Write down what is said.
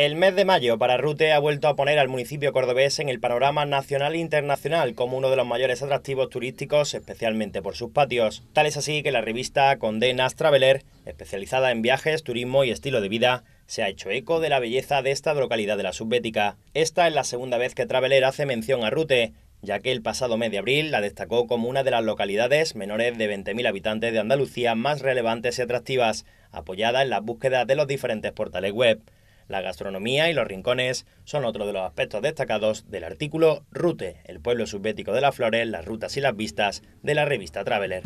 El mes de mayo para Rute ha vuelto a poner al municipio cordobés en el panorama nacional e internacional como uno de los mayores atractivos turísticos, especialmente por sus patios. Tal es así que la revista Condenas Traveler, especializada en viajes, turismo y estilo de vida, se ha hecho eco de la belleza de esta localidad de la subbética. Esta es la segunda vez que Traveler hace mención a Rute, ya que el pasado mes de abril la destacó como una de las localidades menores de 20.000 habitantes de Andalucía más relevantes y atractivas, apoyada en las búsquedas de los diferentes portales web. La gastronomía y los rincones son otro de los aspectos destacados del artículo Rute, el pueblo subbético de las flores, las rutas y las vistas de la revista Traveler.